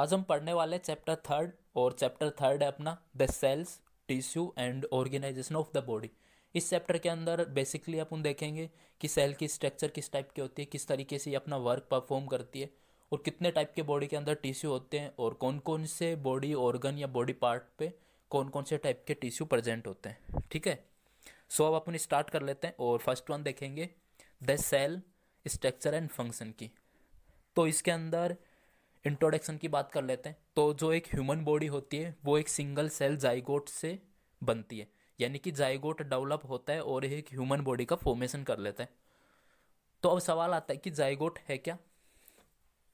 आज हम पढ़ने वाले चैप्टर थर्ड और चैप्टर थर्ड है अपना the cells tissue and organisation of the body इस चैप्टर के अंदर बेसिकली अपन देखेंगे कि सेल की स्ट्रक्चर किस टाइप की होती है किस तरीके से ये अपना वर्क परफॉर्म करती है और कितने टाइप के बॉडी के अंदर टिश्यू होते हैं और कौन कौन से बॉडी ऑर्गन या बॉडी पार्ट पे कौन कौन से टाइप के टिश्यू प्रेजेंट होते हैं ठीक है सो अब अपन स्टार्ट कर लेते हैं और फर्स्ट वन देखेंगे the cell structure and function की तो इसके अंदर इंट्रोडक्शन की बात कर लेते हैं तो जो एक ह्यूमन बॉडी होती है वो एक सिंगल सेल जाइगोट से बनती है यानी कि जाइगोट डेवलप होता है और एक ह्यूमन बॉडी का फॉर्मेशन कर लेता है तो अब सवाल आता है कि जाइगोट है क्या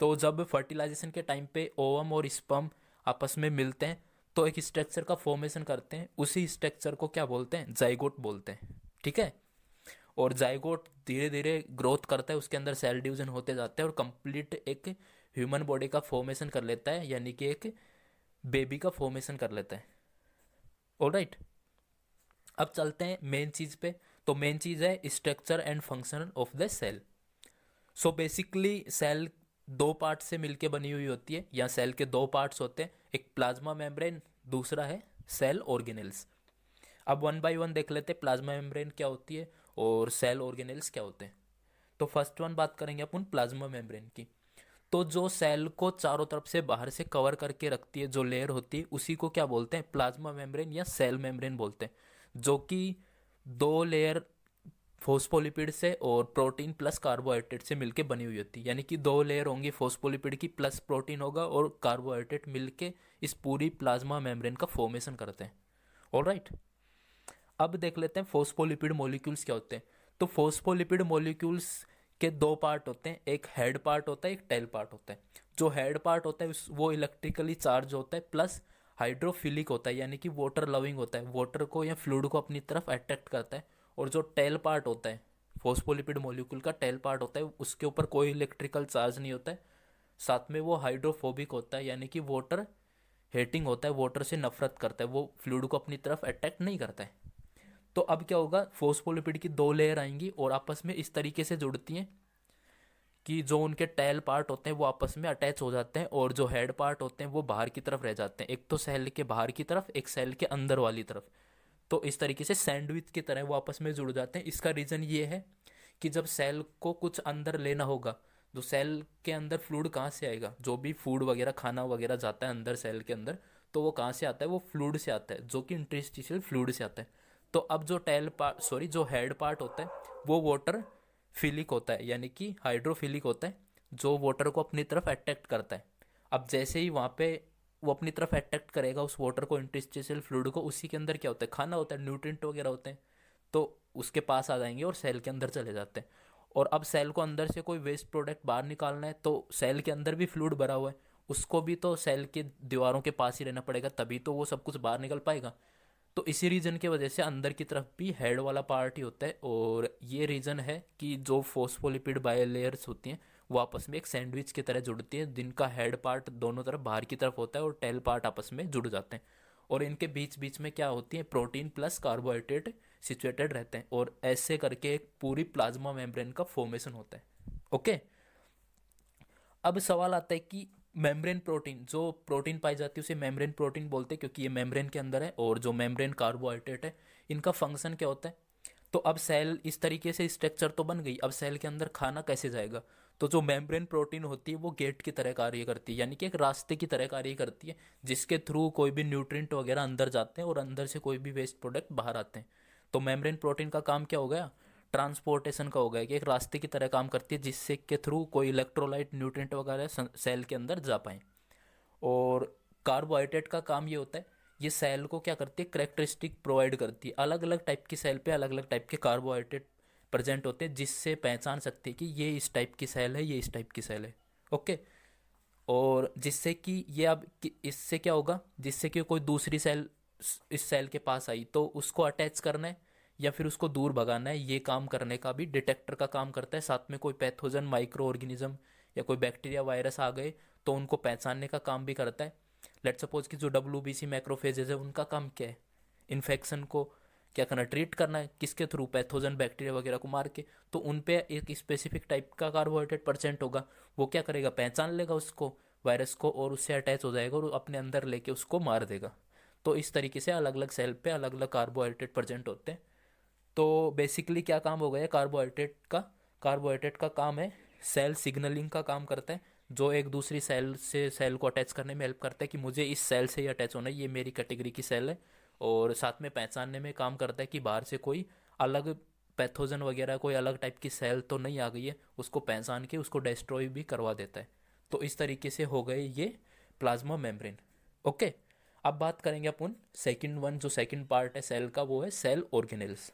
तो जब फर्टिलाइजेशन के टाइम पे ओवम और स्पम आपस में मिलते हैं तो एक स्ट्रक्चर का फॉर्मेशन करते हैं उसी स्ट्रक्चर को क्या बोलते हैं जाइगोट बोलते हैं ठीक है और जाइगोट धीरे धीरे ग्रोथ करता है उसके अंदर सेल डिवीजन होते जाते हैं और कंप्लीट एक ह्यूमन बॉडी का फॉर्मेशन कर लेता है यानी कि एक बेबी का फॉर्मेशन कर लेता है ऑल राइट अब चलते हैं मेन चीज़ पे तो मेन चीज़ है structure and function of the cell so basically cell दो पार्ट से मिलके बनी हुई होती है या सेल के दो पार्ट्स होते हैं एक प्लाज्मा मेम्ब्रेन दूसरा है सेल ऑर्गेनल्स अब वन बाय वन देख लेते हैं प्लाज्मा मेम्ब्रेन क्या होती है और सेल ऑर्गेनल्स क्या होते हैं तो फर्स्ट वन बात करेंगे अपन प्लाज्मा मेम्ब्रेन की तो जो सेल को चारों तरफ से बाहर से कवर करके रखती है जो लेयर होती है उसी को क्या बोलते हैं प्लाज्मा मेम्ब्रेन या सेल मेम्ब्रेन बोलते हैं जो कि दो लेयर फोस्पोलिपिड से और प्रोटीन प्लस कार्बोहाइड्रेट से मिलके बनी हुई होती है यानी कि दो लेयर होंगी फोस्पोलिपिड की प्लस प्रोटीन होगा और कार्बोहाइड्रेट मिलके इस पूरी प्लाज्मा मेम्ब्रेन का फॉर्मेशन करते हैं और राइट अब देख लेते हैं फोस्पोलिपिड मॉलिक्यूल्स क्या होते हैं तो फोस्पोलिपिड मॉलिक्यूल्स के दो पार्ट होते हैं एक हेड पार्ट होता है एक टेल पार्ट होता है जो हेड पार्ट होता है वो इलेक्ट्रिकली चार्ज होता है प्लस हाइड्रोफिलिक होता है यानी कि वाटर लविंग होता है वाटर को या फ्लूड को अपनी तरफ अट्रैक्ट करता है और जो टेल पार्ट होता है फोस्पोलिपिड मोलिकूल का टेल पार्ट होता है उसके ऊपर कोई इलेक्ट्रिकल चार्ज नहीं होता है साथ में वो हाइड्रोफोबिक होता है यानी कि वाटर हेटिंग होता है वाटर से नफरत करता है वो फ्लूड को अपनी तरफ अट्रैक्ट नहीं करता है तो अब क्या होगा फोस्फोलिपिड की दो लेयर आएंगी और आपस में इस तरीके से जुड़ती हैं कि जो उनके टेल पार्ट होते हैं वो आपस में अटैच हो जाते हैं और जो हेड पार्ट होते हैं वो बाहर की तरफ रह जाते हैं एक तो सेल के बाहर की तरफ एक सेल के अंदर वाली तरफ तो इस तरीके से सैंडविच की तरह वो आपस में जुड़ जाते हैं इसका रीज़न ये है कि जब सेल को कुछ अंदर लेना होगा तो सेल के अंदर फ्लूड कहाँ से आएगा जो भी फूड वगैरह खाना वगैरह जाता है अंदर सेल के अंदर तो वो कहाँ से आता है वो फ्लूड से आता है जो कि इंट्रेस्टिशियल फ्लूड से आता है तो अब जो टेल पार्ट सॉरी जो हेड पार्ट होता है वो वाटर फिलिक होता है यानी कि हाइड्रोफिलिक होता है जो वाटर को अपनी तरफ अट्रैक्ट करता है अब जैसे ही वहाँ पे वो अपनी तरफ अट्रैक्ट करेगा उस वाटर को इंटरस्टिशियल फ्लूड को उसी के अंदर क्या होता है खाना होता है न्यूट्रिएंट वगैरह होते हैं तो उसके पास आ जाएंगे और सेल के अंदर चले जाते हैं और अब सेल को अंदर से कोई वेस्ट प्रोडक्ट बाहर निकालना है तो सेल के अंदर भी फ्लूड भरा हुआ है उसको भी तो सेल के दीवारों के पास ही रहना पड़ेगा तभी तो वो सब कुछ बाहर निकल पाएगा तो इसी रीज़न की वजह से अंदर की तरफ भी हेड वाला पार्ट ही होता है और ये रीज़न है कि जो फोस्फोलिपिड बायोलेयर्स होती हैं वो आपस में एक सैंडविच की तरह जुड़ती हैं जिनका हेड पार्ट दोनों तरफ बाहर की तरफ होता है और टेल पार्ट आपस में जुड़ जाते हैं और इनके बीच बीच में क्या होती है प्रोटीन प्लस कार्बोहाइड्रेट सिचुएटेड रहते हैं और ऐसे करके एक पूरी प्लाज्मा मेम्ब्रेन का फॉर्मेशन होता है ओके अब सवाल आता है कि मेम्ब्रेन प्रोटीन जो प्रोटीन पाई जाती है उसे मेम्ब्रेन प्रोटीन बोलते हैं क्योंकि ये मेम्ब्रेन के अंदर है और जो मेम्ब्रेन कार्बोहाइड्रेट है इनका फंक्शन क्या होता है तो अब सेल इस तरीके से स्ट्रक्चर तो बन गई अब सेल के अंदर खाना कैसे जाएगा तो जो मेम्ब्रेन प्रोटीन होती है वो गेट की तरह कार्य करती है यानी कि एक रास्ते की तरह कार्य करती है जिसके थ्रू कोई भी न्यूट्रिएंट वगैरह अंदर जाते हैं और अंदर से कोई भी वेस्ट प्रोडक्ट बाहर आते हैं तो मेम्ब्रेन प्रोटीन का काम क्या हो गया ट्रांसपोर्टेशन का हो गया कि एक रास्ते की तरह काम करती है जिससे के थ्रू कोई इलेक्ट्रोलाइट न्यूट्रेंट वगैरह सेल के अंदर जा पाएँ और कार्बोहाइड्रेट का काम ये होता है ये सेल को क्या करती है करेक्टरिस्टिक प्रोवाइड करती है अलग अलग टाइप की सेल पे अलग अलग टाइप के कार्बोहाइड्रेट प्रेजेंट होते हैं जिससे पहचान सकती है कि ये इस टाइप की सेल है ये इस टाइप की सेल है ओके और जिससे कि ये अब इससे क्या होगा जिससे कि कोई दूसरी सेल इस सेल के पास आई तो उसको अटैच करना है या फिर उसको दूर भगाना है ये काम करने का भी डिटेक्टर का काम करता है साथ में कोई पैथोजन माइक्रो ऑर्गेनिज्म या कोई बैक्टीरिया वायरस आ गए तो उनको पहचानने का काम भी करता है लेट सपोज कि जो डब्ल्यू बी सी माइक्रोफेजेज है उनका काम क्या है इन्फेक्शन को क्या करना ट्रीट करना है किसके थ्रू पैथोजन बैक्टीरिया वगैरह को मार के तो उन पर एक स्पेसिफिक टाइप का कार्बोहाइड्रेट परसेंट होगा वो क्या करेगा पहचान लेगा उसको वायरस को और उससे अटैच हो जाएगा और अपने अंदर लेके उसको मार देगा तो इस तरीके से अलग अलग सेल पे अलग अलग कार्बोहाइड्रेट प्रजेंट होते हैं तो बेसिकली क्या काम हो गया कार्बोहाइड्रेट का कार्बोहाइड्रेट का काम है सेल सिग्नलिंग का काम करते हैं जो एक दूसरी सेल से सेल को अटैच करने में हेल्प करता है कि मुझे इस सेल से ही अटैच होना है ये मेरी कैटेगरी की सेल है और साथ में पहचानने में काम करता है कि बाहर से कोई अलग पैथोजन वगैरह कोई अलग टाइप की सेल तो नहीं आ गई है उसको पहचान के उसको डिस्ट्रॉय भी करवा देता है तो इस तरीके से हो गए ये प्लाज्मा मेम्ब्रेन ओके अब बात करेंगे अपन सेकंड वन जो सेकंड पार्ट है सेल का वो है सेल ऑर्गेनल्स